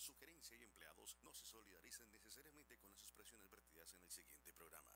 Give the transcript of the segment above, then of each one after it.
sugerencia y empleados no se solidaricen necesariamente con las expresiones vertidas en el siguiente programa.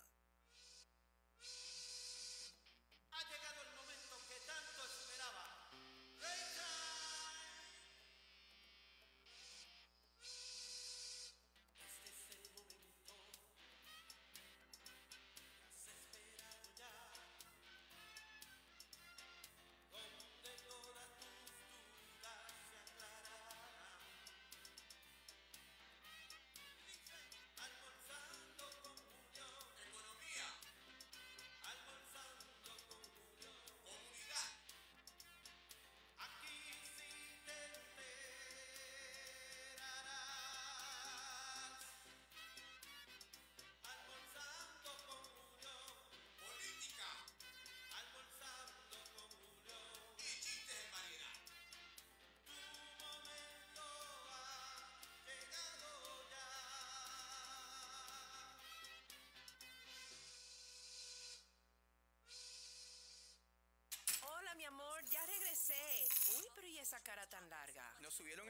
esa cara tan larga?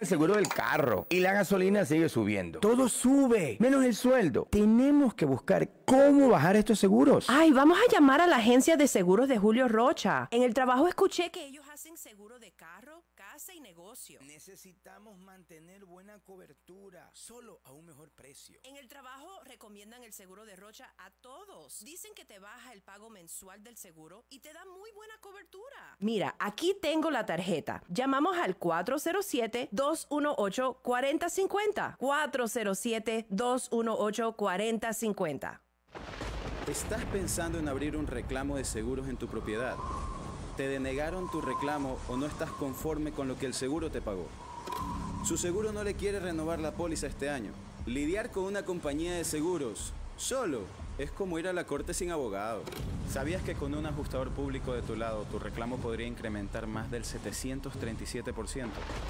el seguro del carro y la gasolina sigue subiendo. Todo sube, menos el sueldo. Tenemos que buscar cómo bajar estos seguros. Ay, vamos a llamar a la agencia de seguros de Julio Rocha. En el trabajo escuché que ellos y negocio. Necesitamos mantener buena cobertura, solo a un mejor precio. En el trabajo recomiendan el seguro de Rocha a todos. Dicen que te baja el pago mensual del seguro y te da muy buena cobertura. Mira, aquí tengo la tarjeta. Llamamos al 407-218-4050. 407-218-4050. ¿Estás pensando en abrir un reclamo de seguros en tu propiedad? te denegaron tu reclamo o no estás conforme con lo que el seguro te pagó. Su seguro no le quiere renovar la póliza este año. Lidiar con una compañía de seguros solo es como ir a la corte sin abogado. ¿Sabías que con un ajustador público de tu lado tu reclamo podría incrementar más del 737%?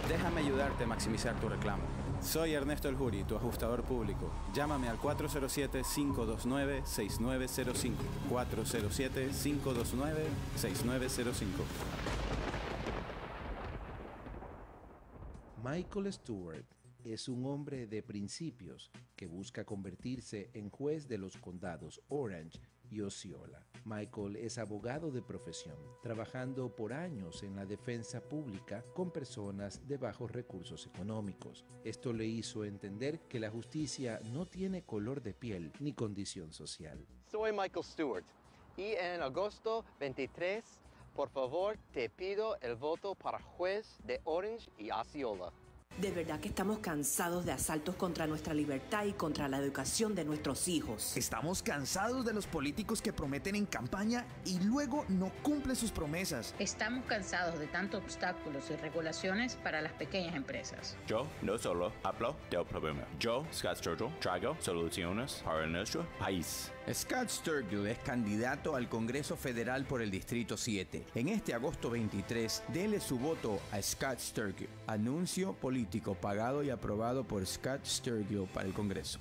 Déjame ayudarte a maximizar tu reclamo. Soy Ernesto El tu ajustador público. Llámame al 407-529-6905. 407-529-6905. Michael Stewart es un hombre de principios que busca convertirse en juez de los condados Orange y Osceola. Michael es abogado de profesión, trabajando por años en la defensa pública con personas de bajos recursos económicos. Esto le hizo entender que la justicia no tiene color de piel ni condición social. Soy Michael Stewart y en agosto 23, por favor, te pido el voto para juez de Orange y Osceola. De verdad que estamos cansados de asaltos contra nuestra libertad y contra la educación de nuestros hijos. Estamos cansados de los políticos que prometen en campaña y luego no cumplen sus promesas. Estamos cansados de tantos obstáculos y regulaciones para las pequeñas empresas. Yo no solo hablo del problema, yo Churchill, traigo soluciones para nuestro país. Scott Sturgill es candidato al Congreso Federal por el Distrito 7. En este agosto 23, dele su voto a Scott Sturgill. Anuncio político pagado y aprobado por Scott Sturgill para el Congreso.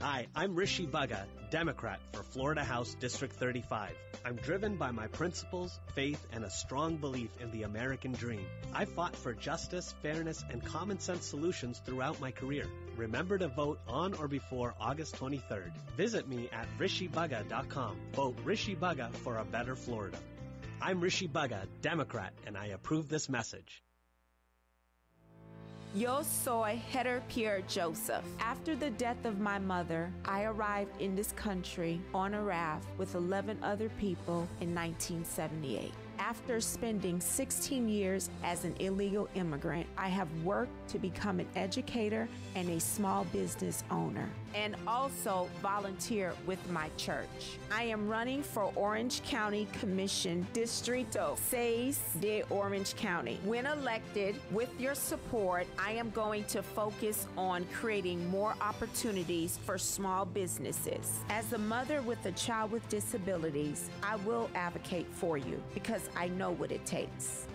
Hi, I'm Rishi Baga, Democrat for Florida House District 35. I'm driven by my principles, faith, and a strong belief in the American dream. I fought for justice, fairness, and common sense solutions throughout my career. Remember to vote on or before August 23rd. Visit me at rishibugga.com. Vote Rishi Bugga for a better Florida. I'm Rishi Bugga, Democrat, and I approve this message. Yo soy Heather Pierre Joseph. After the death of my mother, I arrived in this country on a raft with 11 other people in 1978. After spending 16 years as an illegal immigrant, I have worked to become an educator and a small business owner and also volunteer with my church. I am running for Orange County Commission Distrito 6 de Orange County. When elected, with your support, I am going to focus on creating more opportunities for small businesses. As a mother with a child with disabilities, I will advocate for you because I know what it takes.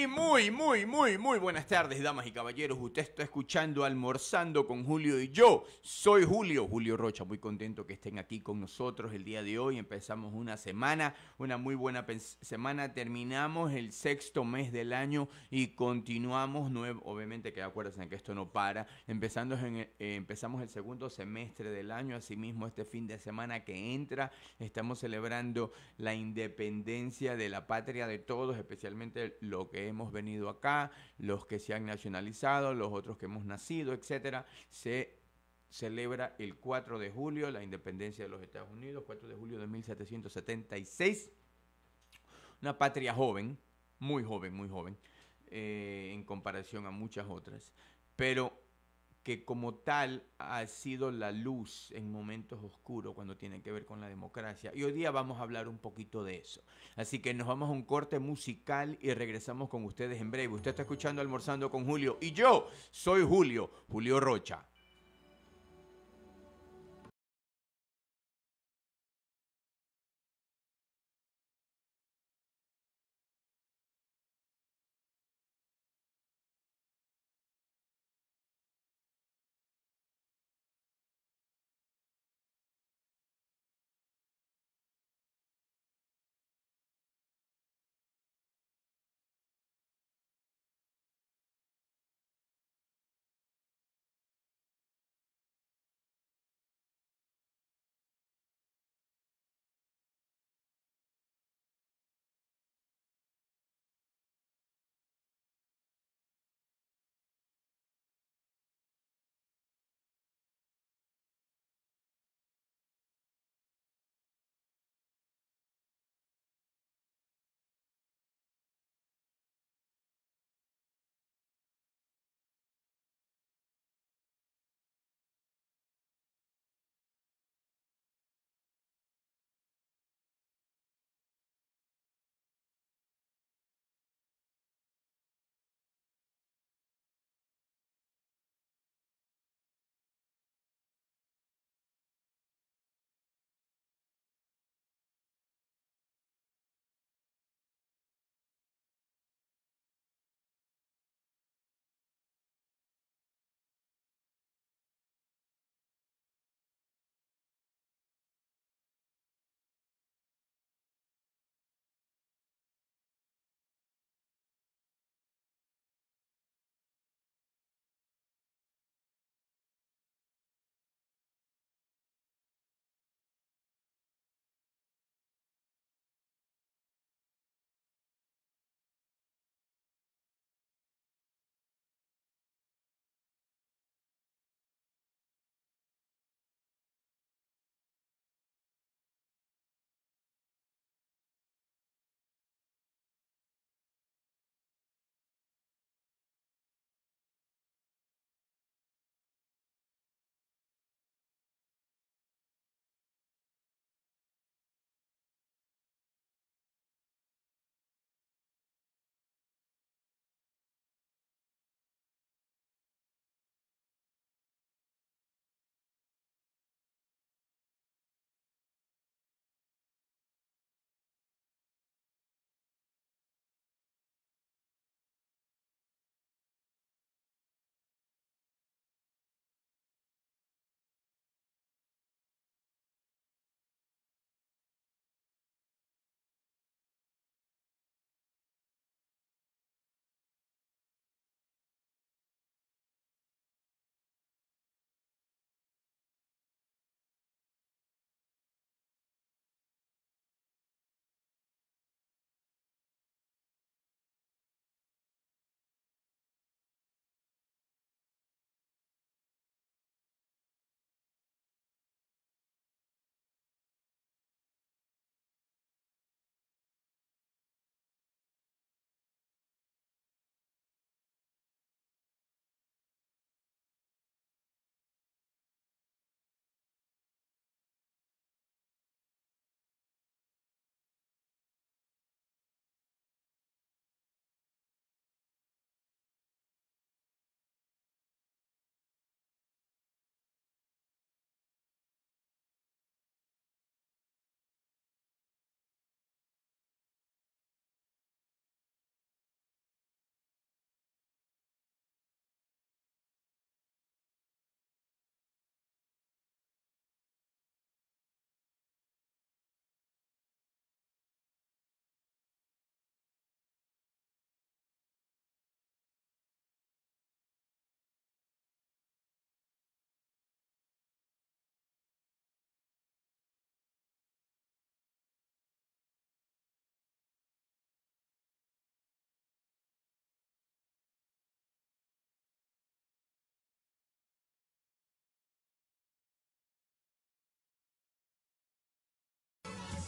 Y muy, muy, muy, muy buenas tardes, damas y caballeros. Usted está escuchando Almorzando con Julio y yo. Soy Julio, Julio Rocha. Muy contento que estén aquí con nosotros el día de hoy. Empezamos una semana, una muy buena semana. Terminamos el sexto mes del año y continuamos. Obviamente que acuérdense que esto no para. Empezando en eh, empezamos el segundo semestre del año. Asimismo, este fin de semana que entra, estamos celebrando la independencia de la patria de todos, especialmente lo que hemos venido acá, los que se han nacionalizado, los otros que hemos nacido, etcétera, se celebra el 4 de julio la independencia de los Estados Unidos, 4 de julio de 1776. Una patria joven, muy joven, muy joven, eh, en comparación a muchas otras. Pero que como tal ha sido la luz en momentos oscuros cuando tiene que ver con la democracia. Y hoy día vamos a hablar un poquito de eso. Así que nos vamos a un corte musical y regresamos con ustedes en breve. Usted está escuchando Almorzando con Julio y yo soy Julio, Julio Rocha.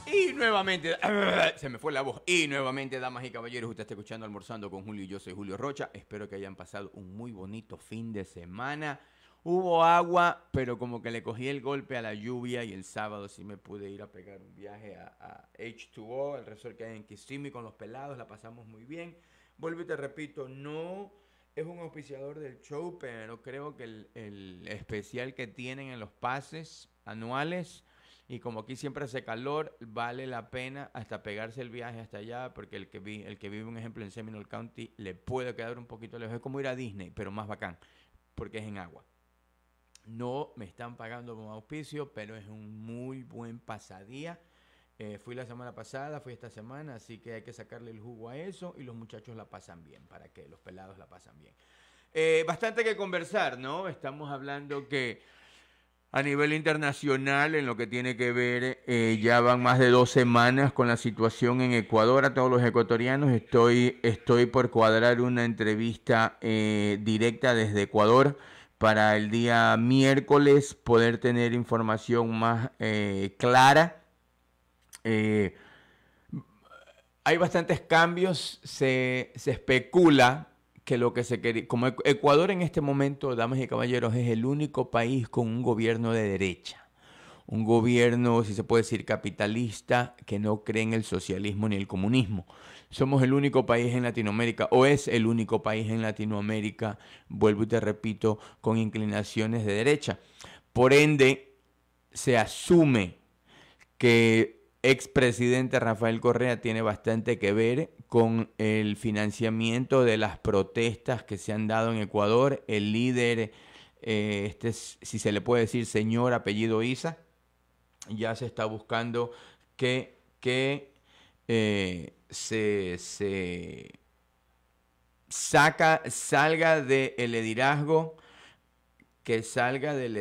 Y nuevamente, se me fue la voz. Y nuevamente, damas y caballeros, usted está escuchando Almorzando con Julio y yo soy Julio Rocha. Espero que hayan pasado un muy bonito fin de semana. Hubo agua, pero como que le cogí el golpe a la lluvia y el sábado sí me pude ir a pegar un viaje a, H2O, el resort que hay en Kissimmee con los pelados, la pasamos muy bien. Vuelvo y te repito, no es un auspiciador del show, pero creo que el especial que tienen en los pases anuales y como aquí siempre hace calor, vale la pena hasta pegarse el viaje hasta allá, porque el que, vi, el que vive, un ejemplo, en Seminole County le puede quedar un poquito lejos. Es como ir a Disney, pero más bacán, porque es en agua. No me están pagando como auspicio, pero es un muy buen pasadía. Eh, fui la semana pasada, fui esta semana, así que hay que sacarle el jugo a eso y los muchachos la pasan bien, para que los pelados la pasan bien. Eh, bastante que conversar, ¿no? Estamos hablando que a nivel internacional en lo que tiene que ver, eh, ya van más de dos semanas con la situación en Ecuador. A todos los ecuatorianos estoy, estoy por cuadrar una entrevista eh, directa desde Ecuador para el día miércoles poder tener información más eh, clara. hay bastantes cambios, se, se especula que lo que se quería, como Ecuador en este momento, damas y caballeros, es el único país con un gobierno de derecha, un gobierno, si se puede decir, capitalista, que no cree en el socialismo ni el comunismo. Somos el único país en Latinoamérica, o es el único país en Latinoamérica, vuelvo y te repito, con inclinaciones de derecha. Por ende, se asume que expresidente Rafael Correa tiene bastante que ver con el financiamiento de las protestas que se han dado en Ecuador. El líder, eh, este si se le puede decir señor apellido Isa, ya se está buscando que, que eh, se, saca, salga del liderazgo, que salga del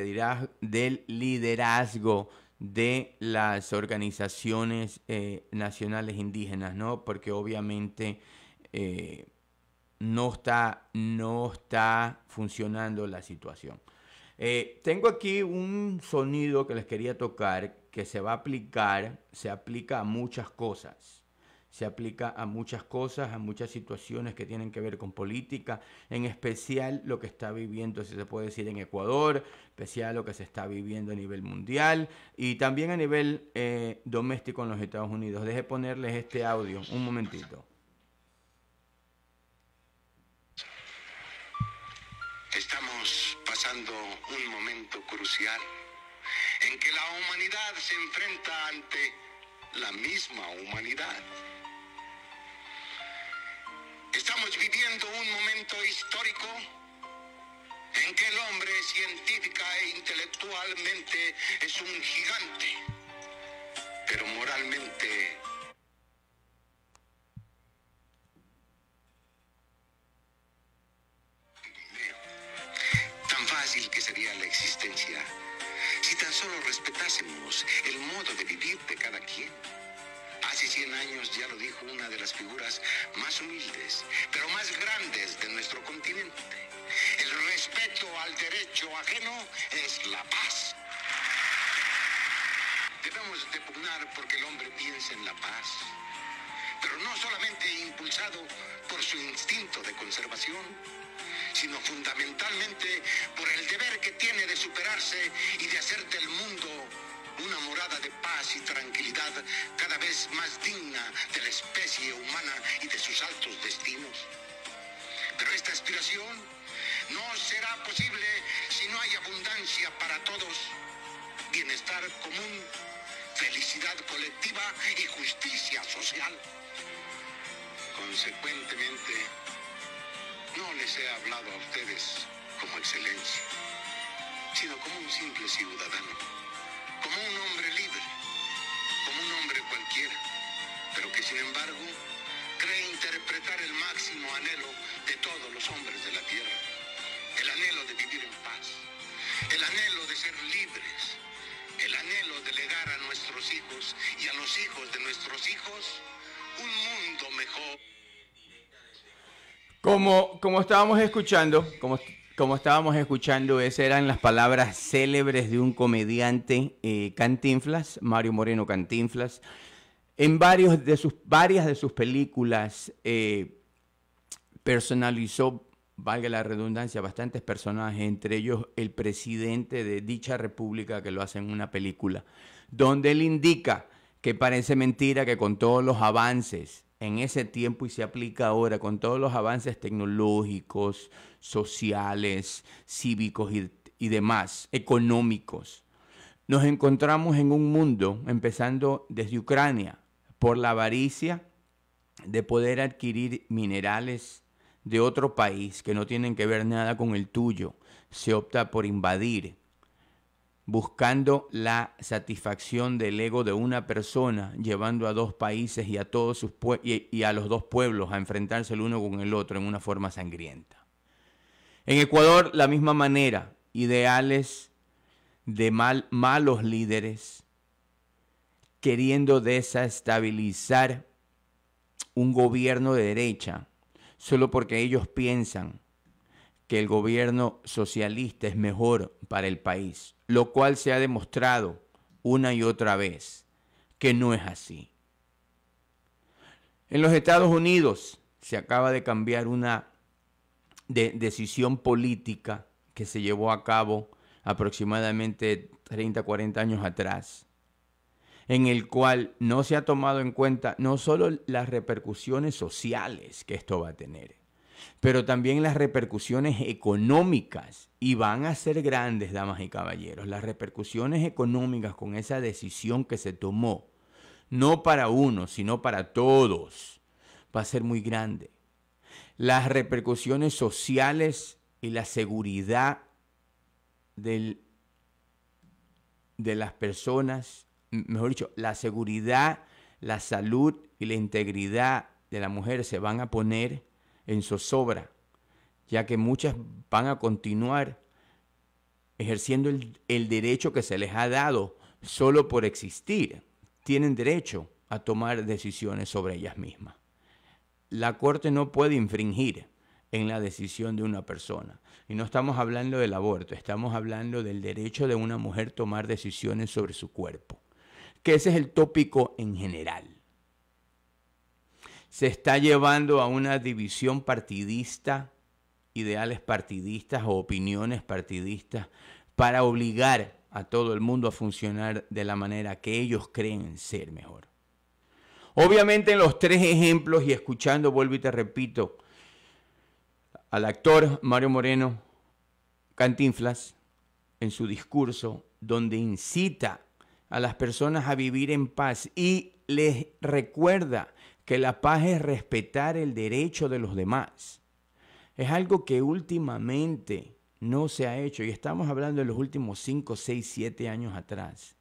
del liderazgo de las organizaciones eh, nacionales indígenas, ¿no? Porque obviamente eh, no, está, no está funcionando la situación. Eh, tengo aquí un sonido que les quería tocar que se va a aplicar, se aplica a muchas cosas se aplica a muchas cosas, a muchas situaciones que tienen que ver con política, en especial lo que está viviendo, si se puede decir, en Ecuador, especial lo que se está viviendo a nivel mundial y también a nivel eh, doméstico en los Estados Unidos. Deje ponerles este audio, un momentito. Estamos pasando un momento crucial en que la humanidad se enfrenta ante la misma humanidad. Estamos viviendo un momento histórico en que el hombre científica e intelectualmente es un gigante, pero moralmente... Tan fácil que sería la existencia si tan solo respetásemos el modo de vivir de cada quien una de las figuras más humildes, pero más grandes de nuestro continente. El respeto al derecho ajeno es la paz. Debemos de porque el hombre piensa en la paz, pero no solamente impulsado por su instinto de conservación, sino fundamentalmente por el deber que tiene de superarse y de hacer del mundo una morada de paz y tranquilidad cada vez más digna de la especie humana y de sus altos destinos. Pero esta aspiración no será posible si no hay abundancia para todos, bienestar común, felicidad colectiva y justicia social. Consecuentemente, no les he hablado a ustedes como excelencia, sino como un simple ciudadano como un hombre libre, como un hombre cualquiera, pero que sin embargo cree interpretar el máximo anhelo de todos los hombres de la tierra, el anhelo de vivir en paz, el anhelo de ser libres, el anhelo de legar a nuestros hijos y a los hijos de nuestros hijos un mundo mejor. Como, como estábamos escuchando, como como estábamos escuchando, esas eran las palabras célebres de un comediante eh, Cantinflas, Mario Moreno Cantinflas. En varios de sus, varias de sus películas eh, personalizó, valga la redundancia, bastantes personajes, entre ellos el presidente de dicha república que lo hace en una película, donde él indica que parece mentira que con todos los avances en ese tiempo y se aplica ahora con todos los avances tecnológicos, sociales, cívicos y, demás, económicos. Nos encontramos en un mundo, empezando desde Ucrania, por la avaricia de poder adquirir minerales de otro país que no tienen que ver nada con el tuyo. Se opta por invadir buscando la satisfacción del ego de una persona, llevando a dos países y a, todos sus y, a los dos pueblos a enfrentarse el uno con el otro en una forma sangrienta. En Ecuador, la misma manera, ideales de malos líderes queriendo desestabilizar un gobierno de derecha solo porque ellos piensan que el gobierno socialista es mejor para el país lo cual se ha demostrado una y otra vez que no es así. En los Estados Unidos se acaba de cambiar una decisión política que se llevó a cabo aproximadamente 30, 40 años atrás, en el cual no se ha tomado en cuenta no solo las repercusiones sociales que esto va a tener, pero también las repercusiones económicas. Y van a ser grandes, damas y caballeros, las repercusiones económicas con esa decisión que se tomó, no para uno, sino para todos, va a ser muy grande. Las repercusiones sociales y la seguridad de las personas, mejor dicho, la seguridad, la salud y la integridad de la mujer se van a poner en zozobra, ya que muchas van a continuar ejerciendo el, derecho que se les ha dado solo por existir. Tienen derecho a tomar decisiones sobre ellas mismas. La Corte no puede infringir en la decisión de una persona. Y no estamos hablando del aborto, estamos hablando del derecho de una mujer tomar decisiones sobre su cuerpo, que ese es el tópico en general se está llevando a una división partidista, ideales partidistas o opiniones partidistas, para obligar a todo el mundo a funcionar de la manera que ellos creen ser mejor. Obviamente en los tres ejemplos, y escuchando, vuelvo y te repito, al actor Mario Moreno Cantinflas, en su discurso, donde incita a las personas a vivir en paz y les recuerda que la paz es respetar el derecho de los demás. Es algo que últimamente no se ha hecho y estamos hablando de los últimos 5, 6, 7 años atrás,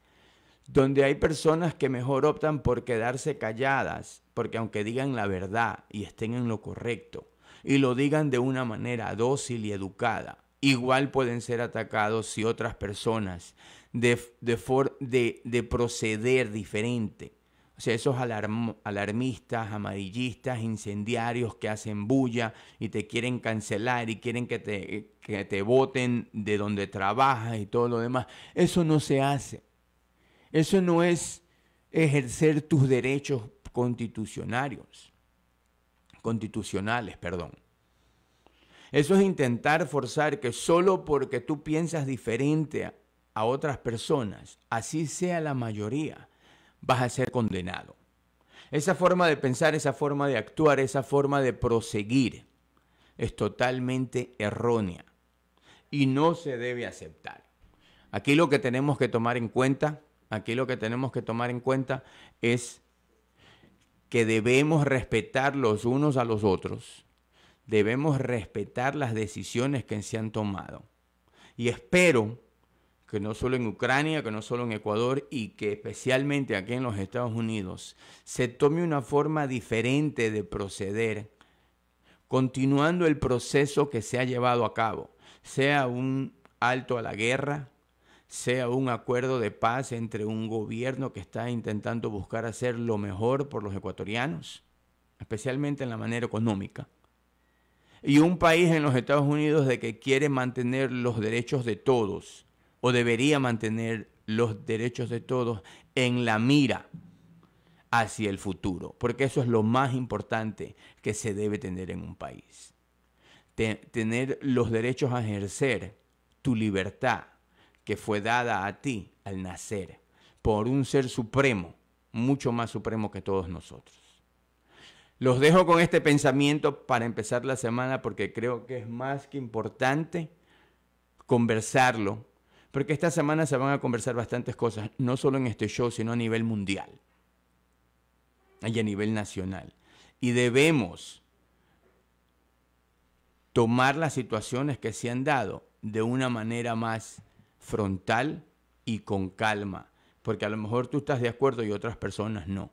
donde hay personas que mejor optan por quedarse calladas, porque aunque digan la verdad y estén en lo correcto, y lo digan de una manera dócil y educada, igual pueden ser atacados si otras personas de, de proceder diferente o sea, esos alarmistas, amarillistas, incendiarios que hacen bulla y te quieren cancelar y quieren que te, te voten de donde trabajas y todo lo demás. Eso no se hace. Eso no es ejercer tus derechos Constitucionales, perdón. Eso es intentar forzar que solo porque tú piensas diferente a otras personas, así sea la mayoría, vas a ser condenado. Esa forma de pensar, esa forma de actuar, esa forma de proseguir es totalmente errónea y no se debe aceptar. Aquí lo que tenemos que tomar en cuenta, aquí lo que tenemos que tomar en cuenta es que debemos respetar los unos a los otros, debemos respetar las decisiones que se han tomado. Y espero que no solo en Ucrania, que no solo en Ecuador y que especialmente aquí en los Estados Unidos se tome una forma diferente de proceder, continuando el proceso que se ha llevado a cabo, sea un alto a la guerra, sea un acuerdo de paz entre un gobierno que está intentando buscar hacer lo mejor por los ecuatorianos, especialmente en la manera económica, y un país en los Estados Unidos de que quiere mantener los derechos de todos o debería mantener los derechos de todos en la mira hacia el futuro, porque eso es lo más importante que se debe tener en un país. tener los derechos a ejercer tu libertad que fue dada a ti al nacer por un ser supremo, mucho más supremo que todos nosotros. Los dejo con este pensamiento para empezar la semana porque creo que es más que importante conversarlo porque esta semana se van a conversar bastantes cosas, no solo en este show, sino a nivel mundial y a nivel nacional. Y debemos tomar las situaciones que se han dado de una manera más frontal y con calma, porque a lo mejor tú estás de acuerdo y otras personas no.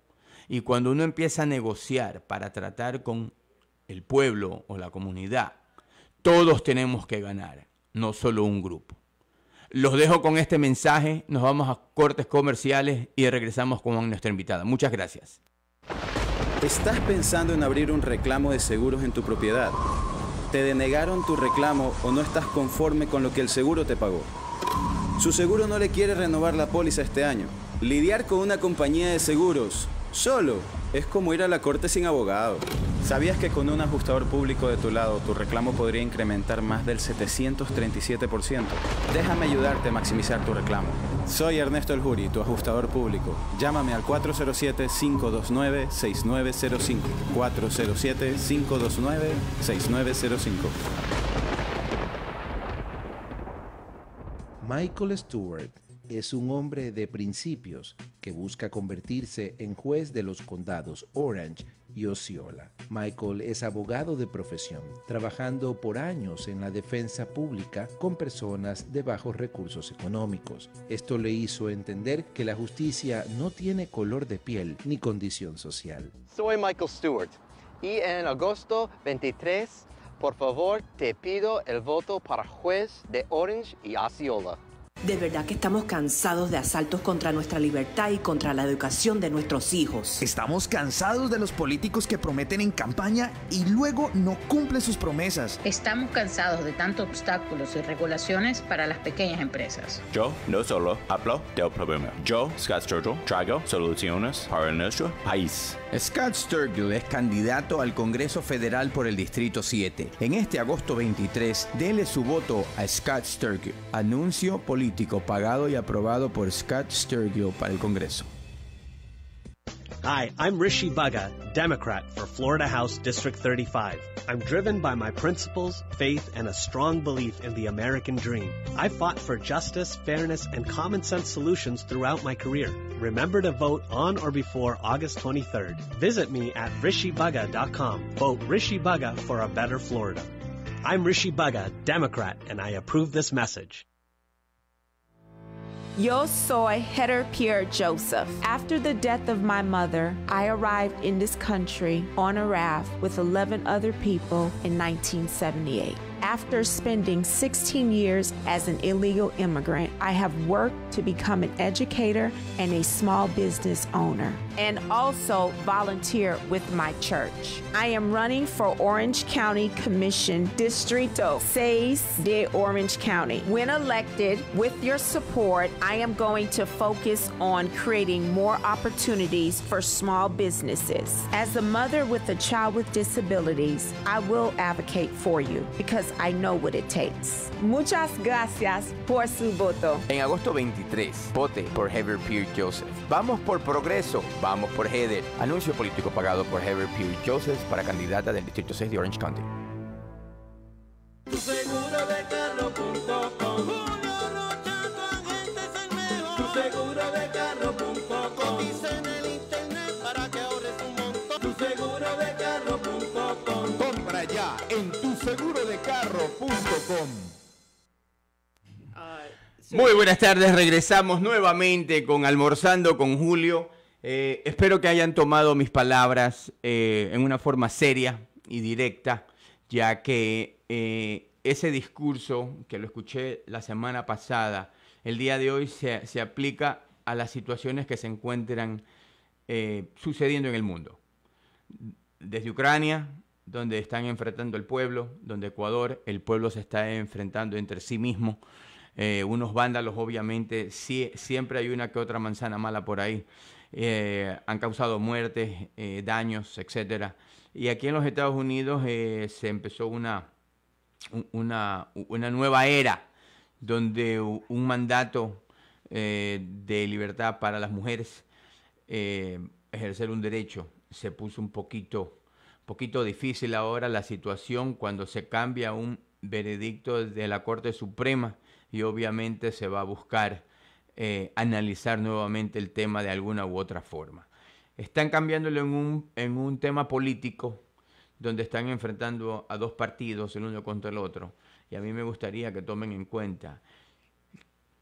Y cuando uno empieza a negociar para tratar con el pueblo o la comunidad, todos tenemos que ganar, no solo un grupo. Los dejo con este mensaje, nos vamos a cortes comerciales y regresamos con nuestra invitada. Muchas gracias. ¿Estás pensando en abrir un reclamo de seguros en tu propiedad? ¿Te denegaron tu reclamo o no estás conforme con lo que el seguro te pagó? Su seguro no le quiere renovar la póliza este año. Lidiar con una compañía de seguros Solo es como ir a la corte sin abogado. ¿Sabías que con un ajustador público de tu lado tu reclamo podría incrementar más del 737%? Déjame ayudarte a maximizar tu reclamo. Soy Ernesto El tu ajustador público. Llámame al 407-529-6905. 407-529-6905. Michael Stewart es un hombre de principios que busca convertirse en juez de los condados Orange y Osceola. Michael es abogado de profesión, trabajando por años en la defensa pública con personas de bajos recursos económicos. Esto le hizo entender que la justicia no tiene color de piel ni condición social. Soy Michael Stewart y en agosto 23, por favor, te pido el voto para juez de Orange y Osceola. De verdad que estamos cansados de asaltos contra nuestra libertad y contra la educación de nuestros hijos. Estamos cansados de los políticos que prometen en campaña y luego no cumplen sus promesas. Estamos cansados de tantos obstáculos y regulaciones para las pequeñas empresas. Yo no solo hablo del problema. Yo, Scott Trigo, traigo soluciones para nuestro país. Scott Sturgill es candidato al Congreso Federal por el Distrito 7. En este agosto 23, dele su voto a Scott Sturgill. Anuncio político pagado y aprobado por Scott Sturgill para el Congreso. Hi, I'm Rishi Bugga, Democrat for Florida House District 35. I'm driven by my principles, faith, and a strong belief in the American dream. I fought for justice, fairness, and common sense solutions throughout my career. Remember to vote on or before August 23rd. Visit me at rishibugga.com. Vote Rishi Bugga for a better Florida. I'm Rishi Bugga, Democrat, and I approve this message. Yo soy Heder Pierre Joseph. After the death of my mother, I arrived in this country on a raft with 11 other people in 1978. After spending 16 years as an illegal immigrant, I have worked to become an educator and a small business owner and also volunteer with my church. I am running for Orange County Commission Distrito 6 de Orange County. When elected, with your support, I am going to focus on creating more opportunities for small businesses. As a mother with a child with disabilities, I will advocate for you because I know what it takes. Muchas gracias por su voto. En agosto 23, vote por Heather Pierre Joseph. Vamos por progreso. Vamos Vamos por Heather. Anuncio político pagado por Heather Pugh Joseph para candidata del Distrito 6 de Orange County. Compra ya en tu Muy buenas tardes, regresamos nuevamente con Almorzando con Julio. Eh, espero que hayan tomado mis palabras eh, en una forma seria y directa, ya que eh, ese discurso que lo escuché la semana pasada, el día de hoy se, aplica a las situaciones que se encuentran sucediendo en el mundo. Desde Ucrania, donde están enfrentando el pueblo, donde Ecuador, el pueblo se está enfrentando entre sí mismo. unos vándalos, obviamente, siempre hay una que otra manzana mala por ahí. Eh, han causado muertes, eh, daños, etc. Y aquí en los Estados Unidos eh, se empezó una, una, nueva era donde un mandato de libertad para las mujeres, ejercer un derecho, se puso un poquito, poquito difícil ahora la situación cuando se cambia un veredicto de la Corte Suprema y obviamente se va a buscar eh, analizar nuevamente el tema de alguna u otra forma. Están cambiándolo en un, en un tema político, donde están enfrentando a dos partidos, el uno contra el otro. Y a mí me gustaría que tomen en cuenta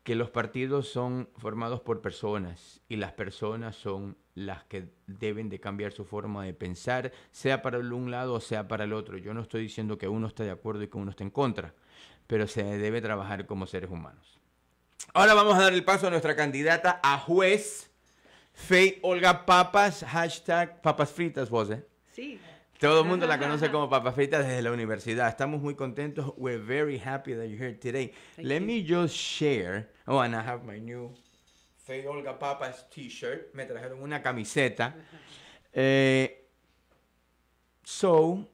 que los partidos son formados por personas y las personas son las que deben de cambiar su forma de pensar, sea para un lado o sea para el otro. Yo no estoy diciendo que uno está de acuerdo y que uno está en contra, pero se debe trabajar como seres humanos. Ahora vamos a dar el paso a nuestra candidata a juez, Fey Olga Papas, hashtag Papas Fritas, vos, eh. Sí. Todo el mundo la conoce como Papas Fritas desde la universidad. Estamos muy contentos. We're very happy that you're here today. Let me just share. Oh, and I have my new Fey Olga Papas t-shirt. Me trajeron una camiseta. Eh, so,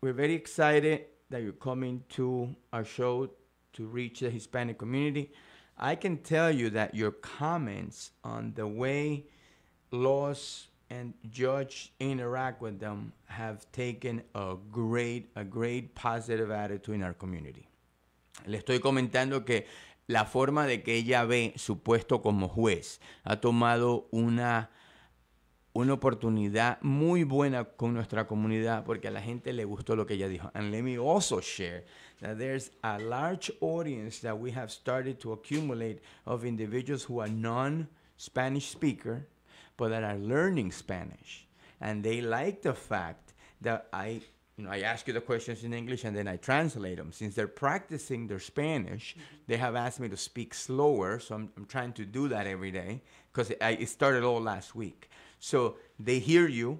we're very excited that you're coming to our show to reach the Hispanic community. I can tell you that your comments on the way laws and judge interact with them have taken a great, a great positive attitude in our community. Le estoy comentando que la forma de que ella ve su puesto como juez ha tomado una, una oportunidad muy buena con nuestra comunidad porque a la gente le gustó lo que ella dijo. And let me also share that there's a large audience that we have started to accumulate of individuals who are non Spanish speaker, but that are learning Spanish. And they like the fact that I you know, I ask you the questions in English and then I translate them. Since they're practicing their Spanish, mm-hmm. they have asked me to speak slower, so I'm, I'm trying to do that every day because it, it started all last week. So they hear you,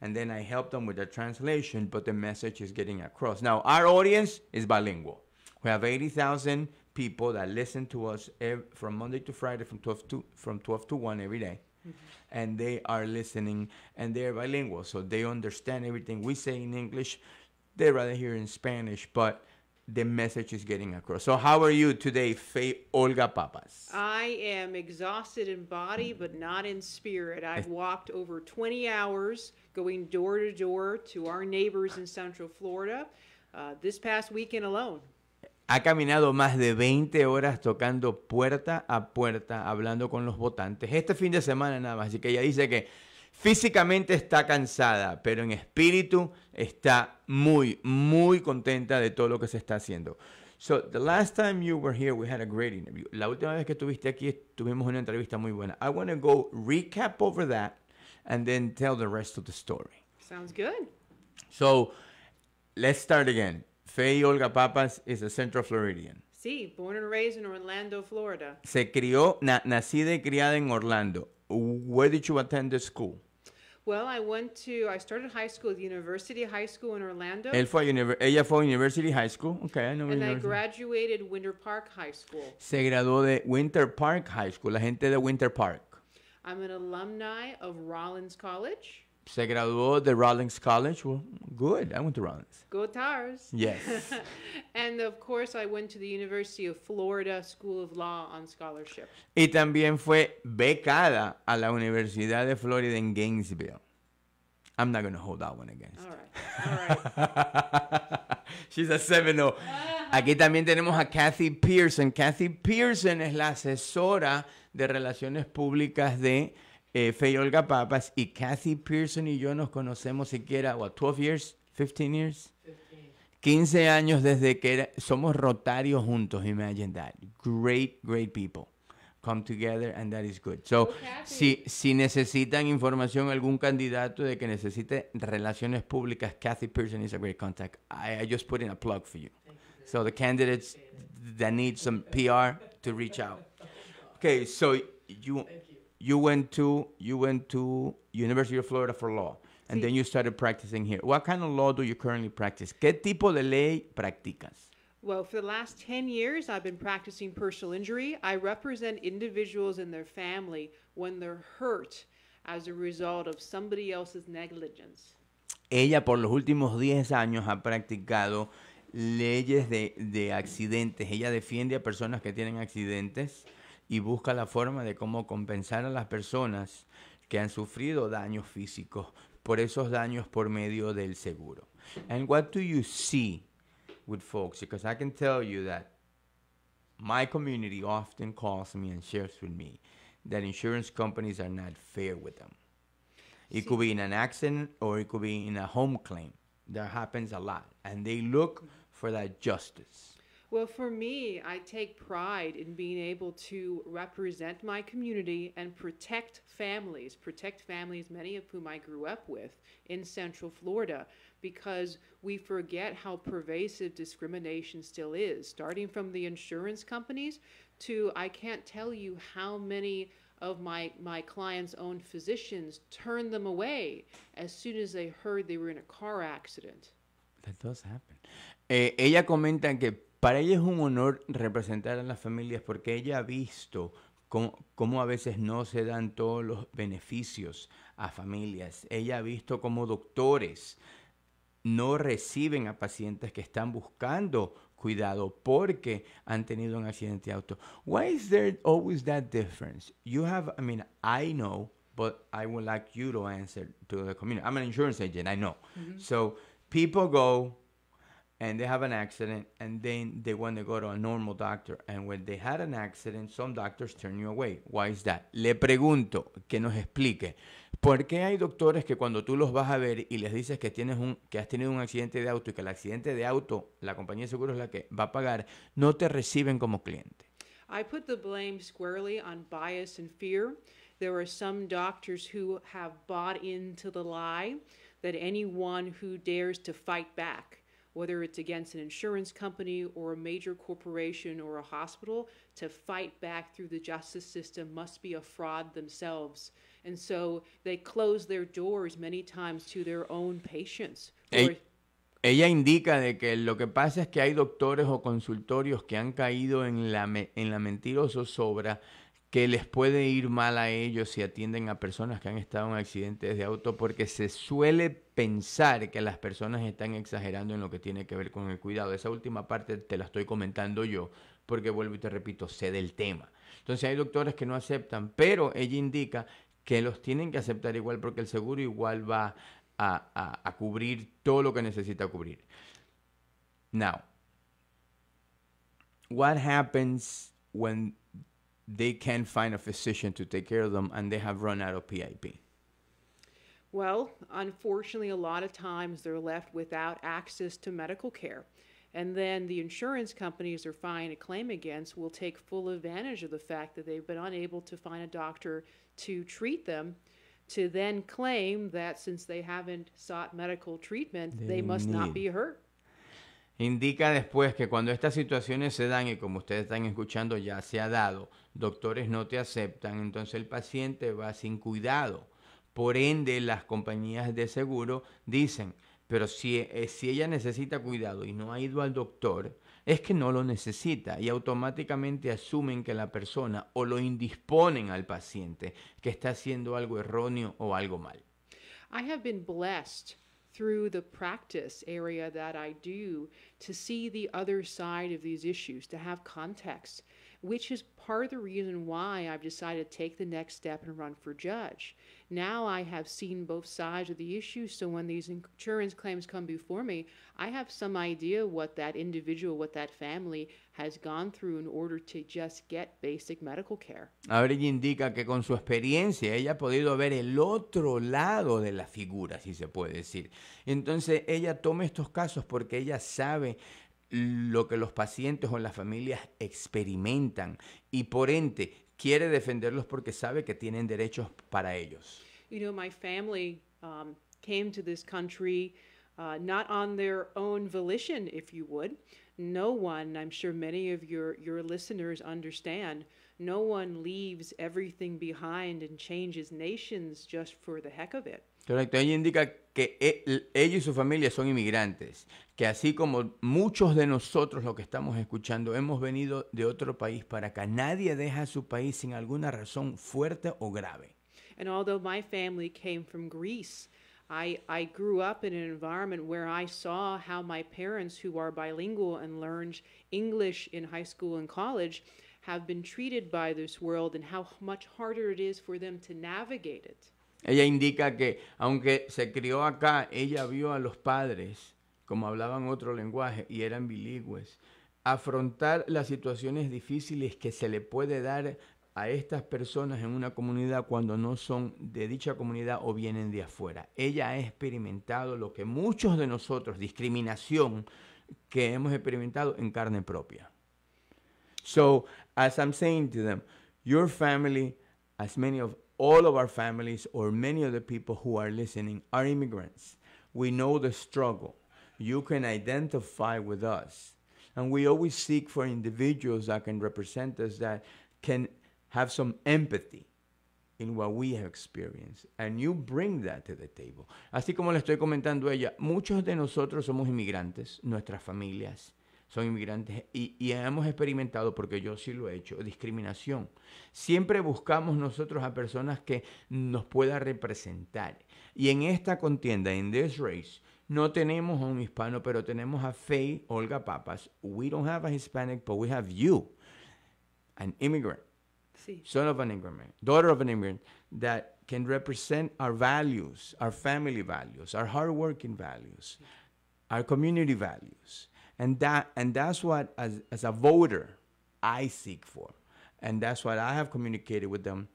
and then I help them with the translation, but the message is getting across. Now, our audience is bilingual. We have 80,000 people that listen to us every, from Monday to Friday from 12 to, from 12 to 1 every day. Mm-hmm. And they are listening and they're bilingual. So they understand everything we say in English. They rather hear in Spanish, but the message is getting across. So, how are you today, Faye Olga Papas? I am exhausted in body, but not in spirit. I've eh. walked over 20 hours going door to door to our neighbors in Central Florida uh, this past alone. Ha caminado más de 20 horas tocando puerta a puerta, hablando con los votantes. Este fin de semana nada más. Así que ella dice que Físicamente está cansada, pero en espíritu está muy, muy contenta de todo lo que se está haciendo. So, the last time you were here, we had a great interview. La última vez que estuviste aquí, tuvimos una entrevista muy buena. I want to go recap over that and then tell the rest of the story. Sounds good. So let's start again. Faye Olga Papas is a Central Floridian. Sí, born and raised in Orlando, Florida. Se crió, na, nacida y criada en Orlando. Where did you attend the school? Well, I went to, I started high school at University High School in Orlando. Él fue ella fue University High School. Okay, I know And I graduated Winter Park High School. Se graduó de Winter Park High School, la gente de Winter Park. I'm an alumni of Rollins College. Se graduó de Rollins College. Well, good. I went to Rollins. Go Tars. Yes. and of course, I went to the University of Florida School of Law on scholarship. Y también fue becada a la Universidad de Florida en Gainesville. I'm not going to hold that one against. All right. All right. She's a 7 -0. Aquí también tenemos a Kathy Pearson. Kathy Pearson es la asesora de Relaciones Públicas de eh, Olga Papas y Kathy Pearson y yo nos conocemos siquiera, what, 12 years, 15 years? 15, años desde que somos rotarios juntos, imagine that. Great, great people come together and that is good. So, si, si necesitan información algún candidato de que necesite relaciones públicas, Kathy Pearson is a great contact. I, I just put in a plug for you. So the candidates that need some PR to reach out. Okay, so you you went to you went to University of Florida for law, and then you started practicing here. What kind of law do you currently practice? ¿Qué tipo de ley practicas? Well, for the last 10 years, I've been practicing personal injury. I represent individuals and their family when they're hurt as a result of somebody else's negligence. Ella por los últimos 10 años ha practicado leyes de, de accidentes. Ella defiende a personas que tienen accidentes. y busca la forma de cómo compensar a las personas que han sufrido daños físicos por esos daños por medio del seguro. And what do you see with folks? Because I can tell you that my community often calls me and shares with me that insurance companies are not fair with them. It could be in an accident or it could be in a home claim. That happens a lot. And they look for that justice. Well, for me, I take pride in being able to represent my community and protect families, protect families, many of whom I grew up with in Central Florida, because we forget how pervasive discrimination still is, starting from the insurance companies to I can't tell you how many of my, my clients' own physicians turned them away as soon as they heard they were in a car accident. That does happen. Eh, ella comenta que Para ella es un honor representar a las familias porque ella ha visto cómo, a veces no se dan todos los beneficios a familias. Ella ha visto cómo doctores no reciben a pacientes que están buscando cuidado porque han tenido un accidente de auto. Why is there always that difference? You have, I mean, I know, but I would like you to answer to the community. I'm an insurance agent, I know. Mm-hmm. So people go and they have an accident and then they want to go to a normal doctor and when they had an accident some doctors turn you away why is that le pregunto que nos explique por qué hay doctores que cuando tú los vas a ver y les dices que tienes un que has tenido un accidente de auto y que el accidente de auto la compañía de seguros es la que va a pagar no te reciben como cliente I put the blame squarely on bias and fear there are some doctors who have bought into the lie that anyone who dares to fight back whether it's against an insurance company or a major corporation or a hospital, to fight back through the justice system must be a fraud themselves. And so they close their doors many times to their own patients. Hey. Ella indica de que lo que pasa es que hay doctores o consultorios que han caído en la, en la mentirosa sobra que les puede ir mal a ellos si atienden a personas que han estado en accidentes de auto, porque se suele pensar que las personas están exagerando en lo que tiene que ver con el cuidado. Esa última parte te la estoy comentando yo, porque vuelvo y te repito, sé del tema. Entonces hay doctores que no aceptan, pero ella indica que los tienen que aceptar igual, porque el seguro igual va a, a cubrir todo lo que necesita cubrir. Now, what happens when they can find a physician to take care of them and they have run out of PIP? Well, unfortunately, a lot of times they're left without access to medical care. And then the insurance companies are filing a claim against will take full advantage of the fact that they've been unable to find a doctor to treat them to then claim that since they haven't sought medical treatment, they, they must need. not be hurt. Indica después que cuando estas situaciones se dan, y como ustedes están escuchando ya se ha dado, doctores no te aceptan, entonces el paciente va sin cuidado. Por ende, las compañías de seguro dicen, pero si, eh, si ella necesita cuidado y no ha ido al doctor, es que no lo necesita y automáticamente asumen que la persona o lo indisponen al paciente, que está haciendo algo erróneo o algo mal. through the practice area that I do to see the other side of these issues, to have context, which is part of the reason why I've decided to take the next step and run for judge, Now I have seen both sides of the issue. So when these insurance claims come before me, I have some idea what that individual, what that family has gone through in order to just get basic medical care. Ahora ella indica que con su experiencia ella ha podido ver el otro lado de la figura, si se puede decir. Entonces ella toma estos casos porque ella sabe lo que los pacientes o las familias experimentan y por ende quiere defenderlos porque sabe que tienen derechos para ellos you know, my family um, came to this country uh, not on their own volition, if you would. No one, I'm sure many of your, your listeners understand, no one leaves everything behind and changes nations just for the heck of it. Correcto, ella indica que él, e, ella y su familia son inmigrantes, que así como muchos de nosotros lo que estamos escuchando, hemos venido de otro país para que Nadie deja su país sin alguna razón fuerte o grave. And although my family came from Greece, I, I grew up in an environment where I saw how my parents, who are bilingual and learned English in high school and college, have been treated by this world and how much harder it is for them to navigate it. Ella indica que aunque se crió acá, ella vio a los padres como hablaban otro lenguaje y eran bilingües afrontar las situaciones difíciles que se le puede dar a estas personas en una comunidad cuando no son de dicha comunidad o vienen de afuera. Ella ha experimentado lo que muchos de nosotros, discriminación, que hemos experimentado en carne propia. So, as I'm saying to them, your family, as many of all of our families or many of the people who are listening are immigrants. We know the struggle. You can identify with us. And we always seek for individuals that can represent us that can have some empathy in what we have experienced. And you bring that to the table. Así como le estoy comentando ella, muchos de nosotros somos inmigrantes, nuestras familias son inmigrantes y, hemos experimentado, porque yo sí lo he hecho, discriminación. Siempre buscamos nosotros a personas que nos puedan representar. Y en esta contienda, en this race, no tenemos a un hispano, pero tenemos a Faye Olga Papas. We don't have a Hispanic, but we have you, an immigrant. sí. son of an immigrant, daughter of an immigrant, that can represent our values, our family values, our hardworking values, our community values. And, that, and that's what, as, as a voter, I seek for. And that's what I have communicated with them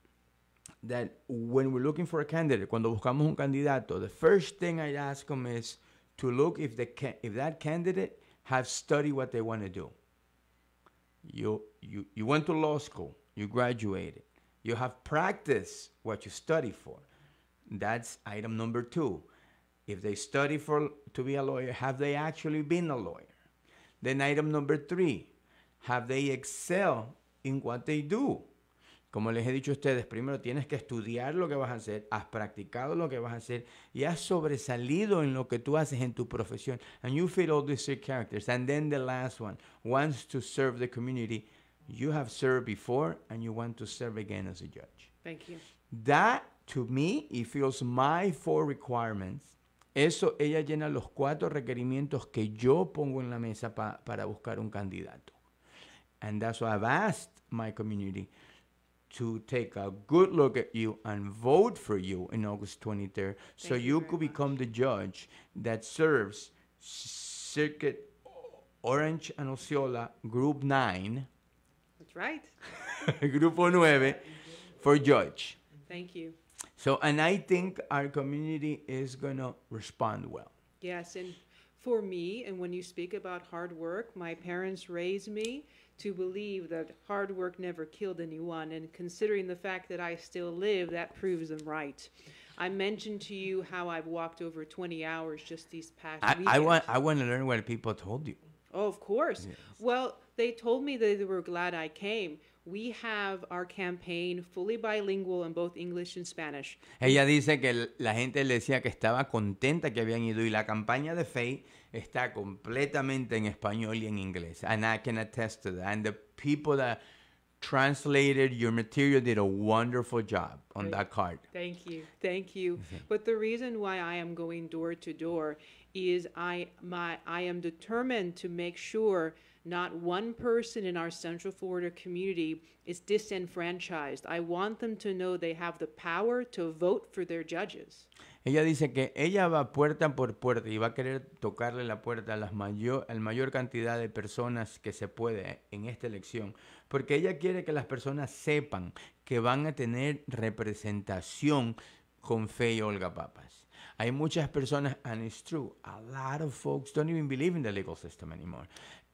that when we're looking for a candidate, cuando buscamos un candidato, the first thing I ask them is to look if, the if that candidate has studied what they want to do. You, you, you went to law school you graduated, you have practiced what you study for. That's item number two. If they study for to be a lawyer, have they actually been a lawyer? Then item number three, have they excel in what they do? Como les he dicho a ustedes, primero tienes que estudiar lo que vas a hacer, has practicado lo que vas a hacer y has sobresalido en lo que tú haces en tu profesión. And you fit all these three characters. And then the last one, wants to serve the community you have served before and you want to serve again as a judge. Thank you. That to me it fills my four requirements. Eso ella llena los cuatro requerimientos que yo pongo en la mesa pa, para buscar un candidato. And that's why I've asked my community to take a good look at you and vote for you in August 23rd Thank so you, you could become the judge that serves Circuit Orange and Osceola Group 9 right? Grupo 9 for Judge. Thank you. So, and I think our community is going to respond well. Yes, and for me, and when you speak about hard work, my parents raised me to believe that hard work never killed anyone. And considering the fact that I still live, that proves them right. I mentioned to you how I've walked over 20 hours just these past I, I want I want to learn what people told you. Oh, of course. Yes. Well, they told me that they were glad I came. We have our campaign fully bilingual in both English and Spanish. Ella dice que la gente le decía que estaba contenta que habían ido y la campaña de Faye está completamente en español y en inglés. And I can attest to that. And the people that translated your material did a wonderful job on Great. that card. Thank you. Thank you. but the reason why I am going door to door is I my I am determined to make sure Not one person in our Central Florida community is disenfranchised. I want them to know they have the power to vote for their judges. Ella dice que ella va puerta por puerta y va a querer tocarle la puerta a la mayor, cantidad de personas que se puede eh, en esta elección, porque ella quiere que las personas sepan que van a tener representación con Fe y Olga Papas. Hay muchas personas, and it's true, a lot of folks don't even believe in the legal system anymore.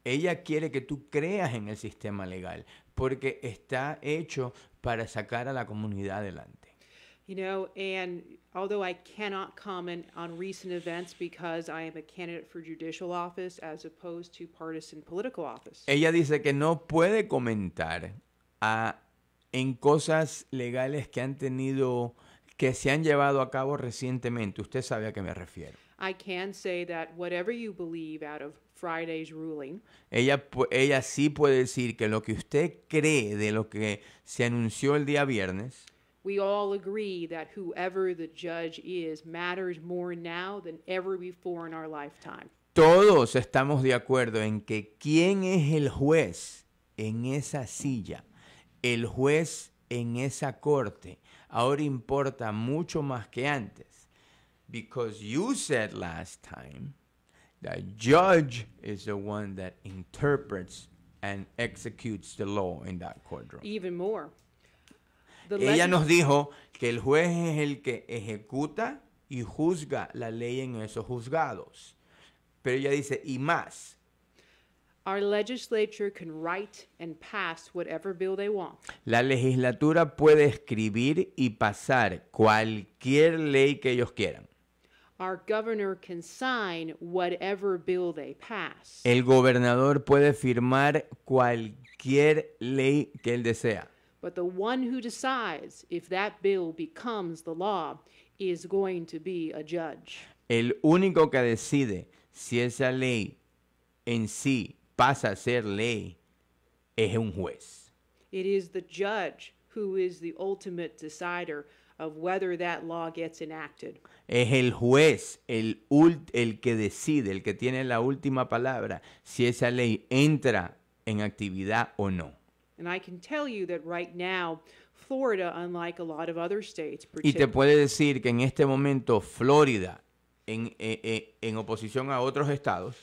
Ella quiere que tú creas en el sistema legal porque está hecho para sacar a la comunidad adelante. You know, and although I cannot comment on recent events because I am a candidate for judicial office as opposed to partisan political office. Ella dice que no puede comentar a, en cosas legales que han tenido que se han llevado a cabo recientemente. Usted sabe a qué me refiero. I can say that whatever you believe out of ella, ella sí puede decir que lo que usted cree de lo que se anunció el día viernes. Todos estamos de acuerdo en que quién es el juez en esa silla, el juez en esa corte, ahora importa mucho más que antes. Because you said last time The judge is the one that interprets and executes the law in that courtroom. Even more. Ella nos dijo que el juez es el que ejecuta y juzga la ley en esos juzgados. Pero ella dice, y más. Our legislature can write and pass whatever bill they want. La legislatura puede escribir y pasar cualquier ley que ellos quieran. Our governor can sign whatever bill they pass. El gobernador puede firmar cualquier ley que él desea. But the one who decides if that bill becomes the law is going to be a judge. El único que decide si esa ley en sí pasa a ser ley es un juez. It is the judge who is the ultimate decider Es el juez, el, el que decide, el que tiene la última palabra, si esa ley entra en actividad o no. y te puede decir que en este momento Florida, en, eh, eh, oposición a otros estados,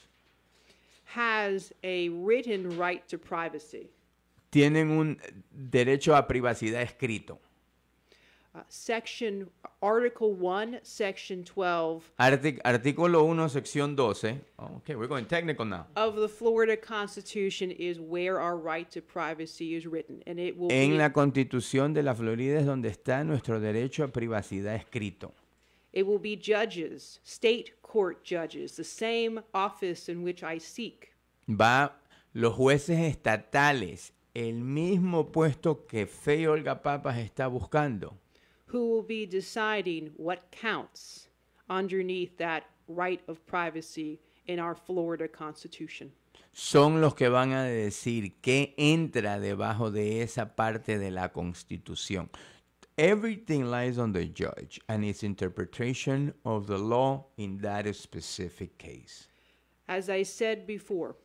tienen un derecho a privacidad escrito. Uh, section article 1 section 12 Artic artículo 1 sección 12 okay we're going technical now of the Florida Constitution is where our right to privacy is written and it will En be, la Constitución de la Florida es donde está nuestro derecho a privacidad escrito It will be judges state court judges the same office in which I seek Va los jueces estatales el mismo puesto que Fey Olga Papas está buscando who will be deciding what counts underneath that right of privacy in our Florida Constitution. Son los que van a decir qué entra debajo de esa parte de la Constitución. Everything lies on the judge and its interpretation of the law in that specific case. As I said before,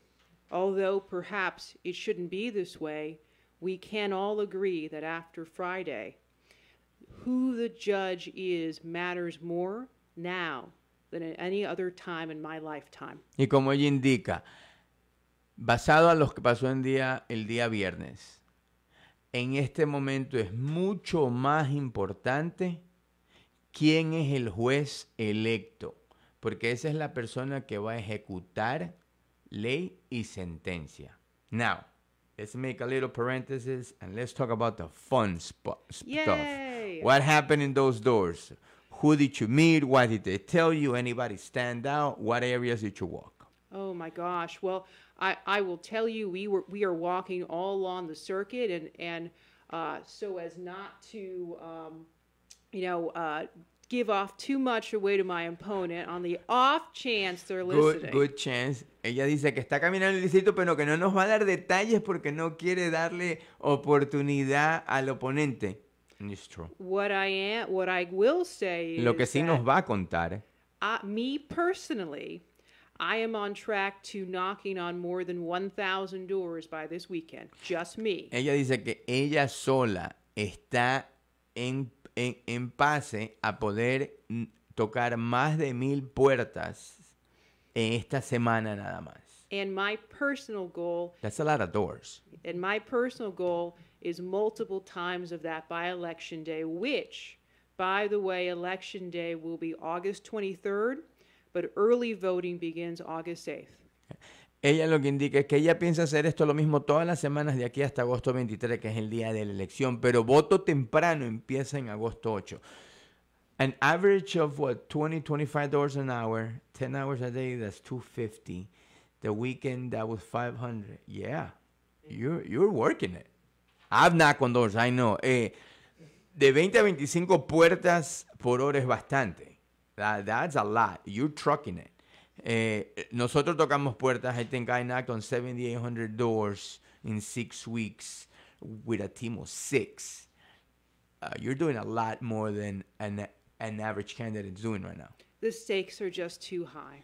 although perhaps it shouldn't be this way, we can all agree that after Friday, judge is matters more now Y como ella indica, basado a lo que pasó en día, el día viernes, en este momento es mucho más importante quién es el juez electo, porque esa es la persona que va a ejecutar ley y sentencia. Now, let's make a little parenthesis and let's talk about the fun stuff. What happened in those doors? Who did you meet? What did they tell you? Anybody stand out? What areas did you walk? Oh my gosh. Well, I, I will tell you, we were we are walking all along the circuit, and and uh, so as not to, um, you know, uh, give off too much away to my opponent on the off chance they're listening. Good, good chance. Ella dice que está caminando ilícito, pero que no nos va a dar detalles porque no quiere darle oportunidad al oponente. It's true. What I am, what I will say Lo que sí nos va a contar eh, I- me personally, I am on track to knocking on more than 1,000 doors by this weekend. Just me. Ella dice que ella sola está en, en, en pase a poder tocar más de mil puertas en esta semana nada más. And my personal goal, That's a lot of doors. and my personal goal is multiple times of that by election day, which, by the way, election day will be August 23rd, but early voting begins August 8th. Ella lo que indica es que ella piensa hacer esto lo mismo todas las semanas de aquí hasta agosto 23, que es el día de la elección, pero voto temprano empieza en agosto 8. An average of what 20 25 dollars an hour, 10 hours a day, that's 250. The weekend that was 500. Yeah. You you're working it. I've knocked on doors, I know. Eh, de 20 a 25 puertas por hora es bastante. That, that's a lot. You're trucking it. Eh, nosotros tocamos puertas. I think I knocked on 7,800 doors in six weeks with a team of six. Uh, you're doing a lot more than an, an average candidate is doing right now. The stakes are just too high.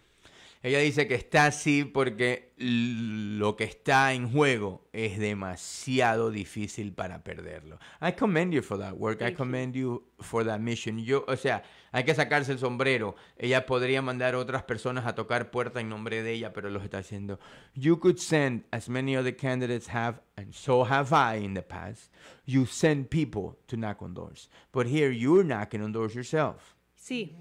Ella dice que está así porque lo que está en juego es demasiado difícil para perderlo. I commend you for that work. I commend you for that mission. o sea, hay que sacarse el sombrero. Ella podría mandar a otras personas a tocar puerta en nombre de ella, pero los está haciendo. You could send as many other candidates have, and so have I in the past. You send people to knock on doors, but here you're knocking on doors yourself. Sí.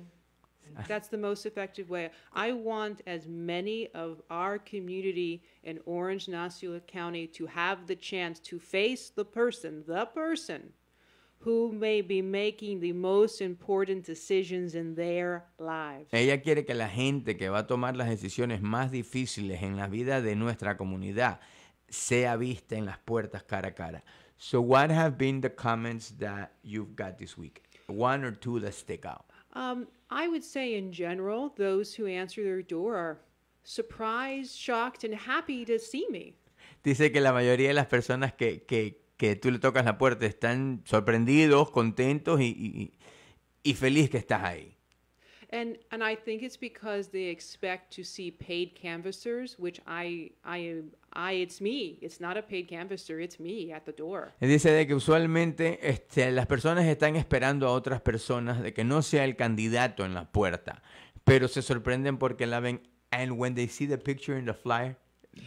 That's the most effective way. I want as many of our community in Orange, Nassau County to have the chance to face the person, the person who may be making the most important decisions in their lives. Ella quiere que la gente que va a tomar las decisiones más difíciles en la vida de nuestra comunidad sea vista en las puertas cara a cara. So what have been the comments that you've got this week? One or two that stick out? Um, Dice que la mayoría de las personas que, que, tú le tocas la puerta están sorprendidos, contentos y, y, y feliz que estás ahí. And and I think it's because they expect to see paid canvassers, which I I I it's me. It's not a paid canvasser, it's me at the door. Y dice de que usualmente este, las personas están esperando a otras personas de que no sea el candidato en la puerta, pero se sorprenden porque la ven and when they see the picture in the flyer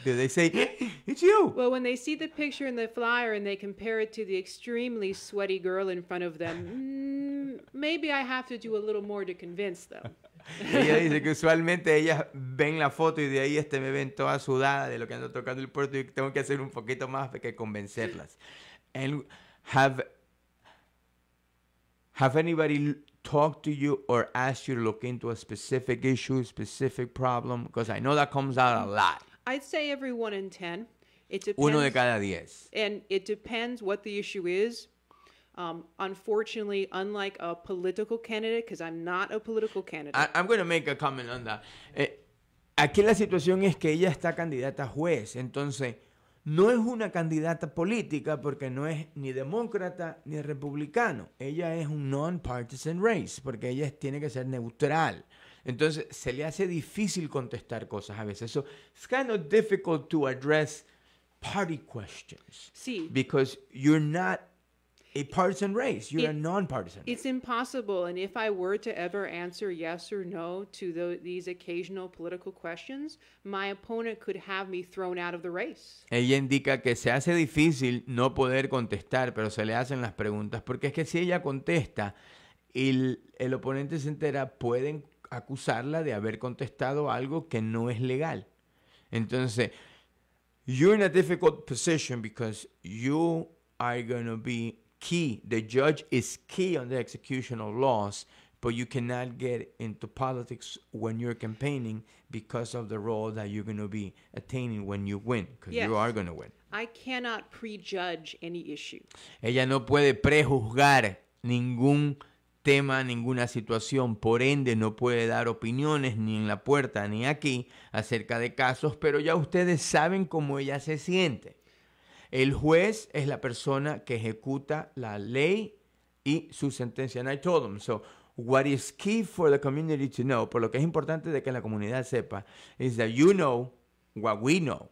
Do they say, it's you? Well, when they see the picture in the flyer and they compare it to the extremely sweaty girl in front of them, mm, maybe I have to do a little more to convince them. Ella dice que usualmente ellas ven la foto y de ahí este me ven toda sudada de lo que ando tocando el puerto y tengo que hacer un poquito más que convencerlas. And have, have anybody talked to you or asked you to look into a specific issue, specific problem? Because I know that comes out a lot. I'd say every one in ten. It depends, Uno de cada diez. And it depends what the issue is. Um, unfortunately, unlike a political candidate, because I'm not a political candidate. I, I'm going to make a comment on that. Eh, aquí la situación es que ella está candidata a juez, entonces no es una candidata política porque no es ni demócrata ni republicano. Ella es un non-partisan race porque ella tiene que ser neutral. Entonces se le hace difícil contestar cosas a veces. So it's kind of difficult to address party questions. Sí. Because you're not a partisan race. You're a non-partisan. It's impossible. And if I were to ever answer yes or no to the, these occasional political questions, my opponent could have me thrown out of the race. Ella indica que se hace difícil no poder contestar, pero se le hacen las preguntas porque es que si ella contesta, el, el oponente se entera, pueden acusarla de haber contestado algo que no es legal. Entonces, you're in a difficult position because you are going to be key. The judge is key on the execution of laws, but you cannot get into politics when you're campaigning because of the role that you're going to be attaining when you win, because you are going to win. I cannot prejudge any issue. Ella no puede prejuzgar ningún tema, ninguna situación, por ende no puede dar opiniones ni en la puerta ni aquí acerca de casos, pero ya ustedes saben cómo ella se siente. El juez es la persona que ejecuta la ley y su sentencia. And I told them, so what is key for the community to know, por lo que es importante de que la comunidad sepa, is that you know what we know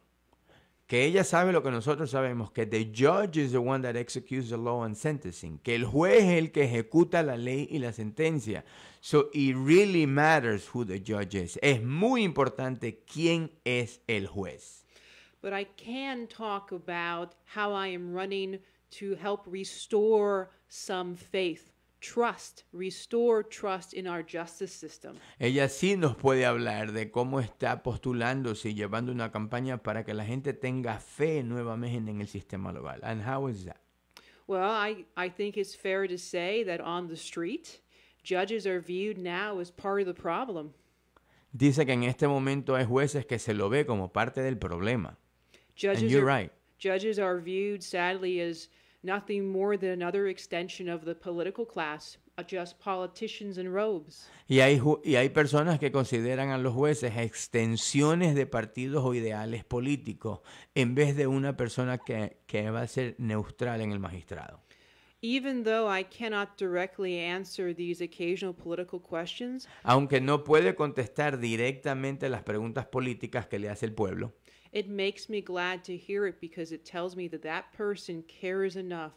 que ella sabe lo que nosotros sabemos, que the judge is the one that executes the law and sentencing, que el juez es el que ejecuta la ley y la sentencia. So it really matters who the judge is. Es muy importante quién es el juez. But I can talk about how I am running to help restore some faith trust, restore trust in our justice system. Ella sí nos puede hablar de cómo está postulándose y llevando una campaña para que la gente tenga fe nuevamente en el sistema global. And how is that? Well, I, I think it's fair to say that on the street, judges are viewed now as part of the problem. Dice que en este momento hay jueces que se lo ve como parte del problema. Judges you're are, right. Judges are viewed sadly as y hay, y hay personas que consideran a los jueces extensiones de partidos o ideales políticos, en vez de una persona que, que va a ser neutral en el magistrado. aunque no puede contestar directamente las preguntas políticas que le hace el pueblo, It makes me glad to hear it because it tells me that that person cares enough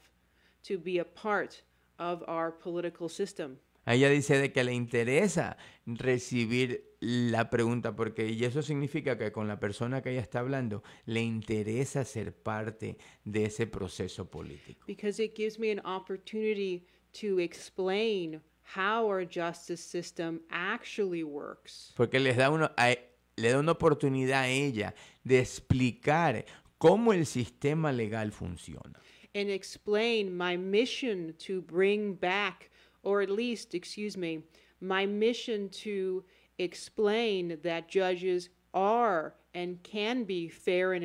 to be a part of our political system. Ella dice de que le interesa recibir la pregunta porque y eso significa que con la persona que ella está hablando le interesa ser parte de ese proceso político. Because it gives me an opportunity to explain how our justice system actually works. Porque les da uno, a, le da una oportunidad a ella de explicar cómo el sistema legal funciona. explain my mission back, at least, excuse me, my mission to explain judges are can be fair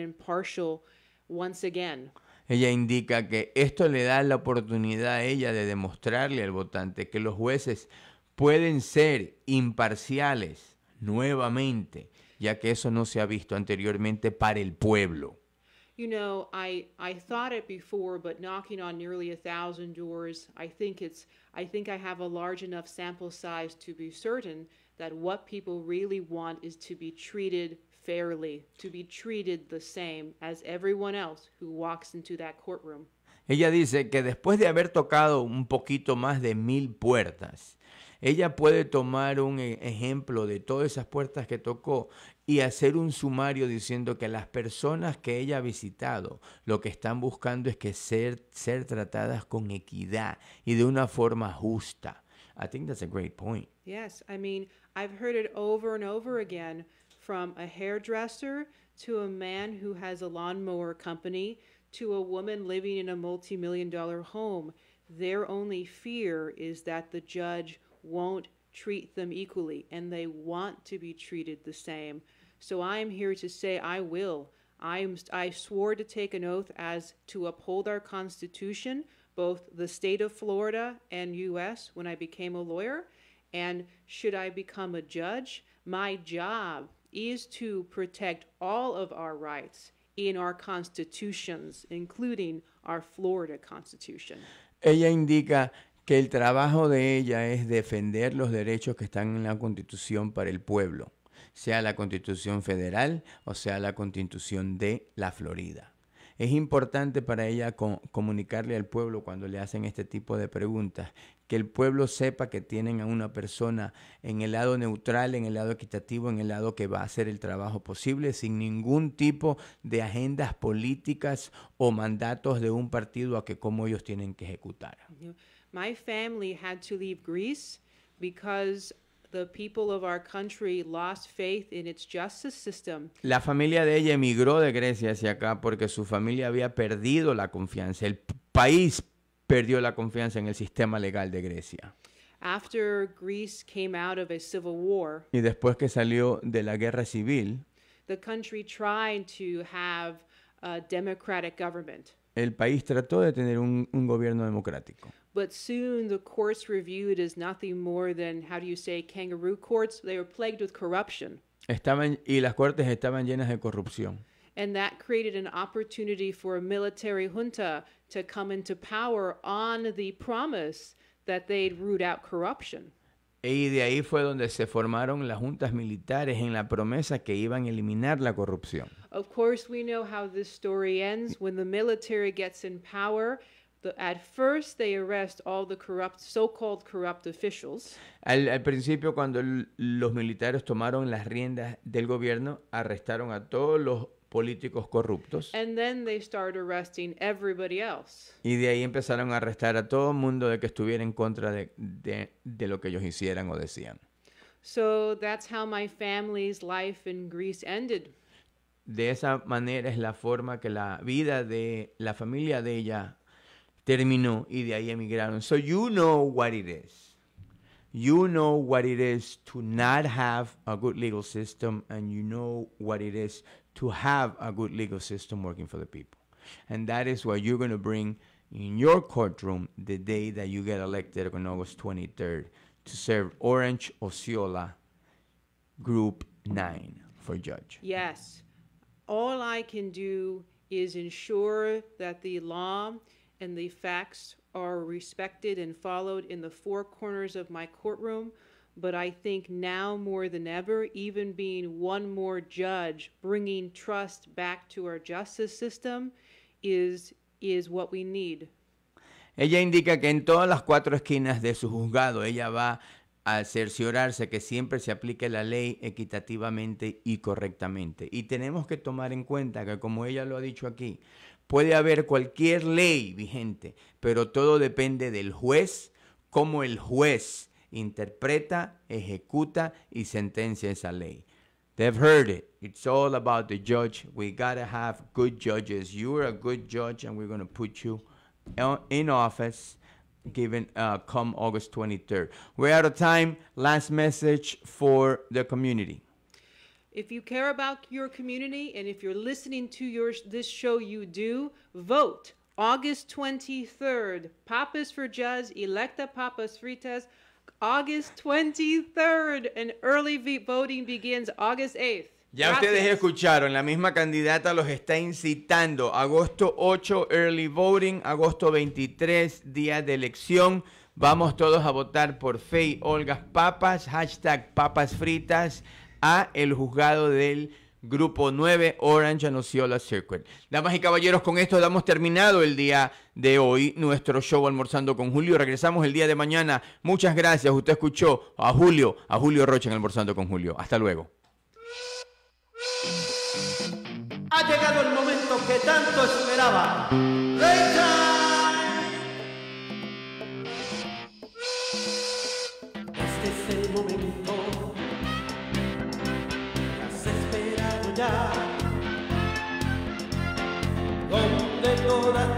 once again. Ella indica que esto le da la oportunidad a ella de demostrarle al votante que los jueces pueden ser imparciales nuevamente ya que eso no se ha visto anteriormente para el pueblo. You know, I, I thought it before, but knocking on nearly a thousand doors, I think it's I think I have a large enough sample size to be certain that what people really want is to be treated fairly, to be treated the same as everyone else who walks into that courtroom. Ella dice que después de haber tocado un poquito más de mil puertas, ella puede tomar un eh, ejemplo de todas esas puertas que tocó y hacer un sumario diciendo que las personas que ella ha visitado lo que están buscando es que ser, ser tratadas con equidad y de una forma justa. I think that's a great point. Yes, I mean, I've heard it over and over again from a hairdresser to a man who has a lawnmower company to a woman living in a multi million dollar home. Their only fear is that the judge won't treat them equally and they want to be treated the same. So I am here to say, I will. I, am, I swore to take an oath as to uphold our Constitution, both the state of Florida and U.S., when I became a lawyer. And should I become a judge, my job is to protect all of our rights in our constitutions, including our Florida Constitution. Ella indica que el trabajo de ella es defender los derechos que están en la Constitución para el pueblo, sea la Constitución federal o sea la Constitución de la Florida. Es importante para ella comunicarle al pueblo cuando le hacen este tipo de preguntas, que el pueblo sepa que tienen a una persona en el lado neutral, en el lado equitativo, en el lado que va a hacer el trabajo posible, sin ningún tipo de agendas políticas o mandatos de un partido a que como ellos tienen que ejecutar. My family had to leave Greece because the people of our country lost faith in its justice system. La familia de ella emigró de Grecia hacia acá porque su familia había perdido la confianza. El país perdió la confianza en el sistema legal de Grecia. After Greece came out of a civil war, y después que salió de la guerra civil, the country tried to have a democratic government el país trató de tener un, un gobierno democrático. But soon the courts reviewed as nothing more than, how do you say, kangaroo courts. They were plagued with corruption. Estaban, y las cortes estaban llenas de corrupción. And that created an opportunity for a military junta to come into power on the promise that they'd root out corruption. Y de ahí fue donde se formaron las juntas militares en la promesa que iban a eliminar la corrupción. Of course, we know how this story ends when the military gets in power. at first, they arrest all the corrupt, so-called corrupt officials. al principio, cuando los militares tomaron las riendas del gobierno, arrestaron a todos los políticos corruptos. Y de ahí empezaron a arrestar a todo el mundo de que estuviera en contra de, de, lo que ellos hicieran o decían. So that's how my family's life in Greece ended. De esa manera es la forma que la vida de la familia de ella terminó y de ahí emigraron. So you know what it is. You know what it is to not have a good legal system and you know what it is to have a good legal system working for the people. And that is what you're going to bring in your courtroom the day that you get elected on August 23rd to serve Orange Osceola Group 9 for judge. Yes. All I can do is ensure that the law and the facts are respected and followed in the four corners of my courtroom. But I think now more than ever, even being one more judge, bringing trust back to our justice system is, what we need. Ella indica que en todas las cuatro esquinas de su juzgado ella va a cerciorarse que siempre se aplique la ley equitativamente y correctamente. Y tenemos que tomar en cuenta que, como ella lo ha dicho aquí, puede haber cualquier ley vigente, pero todo depende del juez, como el juez interpreta, ejecuta y sentencia esa ley. They've heard it. It's all about the judge. We got to have good judges. You are a good judge, and we're going to put you in office given uh, come August 23rd. We're out of time. Last message for the community. If you care about your community and if you're listening to your this show, you do vote August 23rd. Papas for Jazz. Electa Papas Fritas. August 23rd and early voting begins August 8th. Ya ustedes escucharon, la misma candidata los está incitando. Agosto 8, early voting, agosto 23, día de elección. Vamos todos a votar por Fey Olga Papas, hashtag Papas Fritas, a el juzgado del Grupo 9, Orange and la Circuit. Damas y caballeros, con esto damos terminado el día de hoy, nuestro show Almorzando con Julio. Regresamos el día de mañana. Muchas gracias. Usted escuchó a Julio, a Julio Rocha en Almorzando con Julio. Hasta luego. Ha llegado el momento que tanto esperaba. know that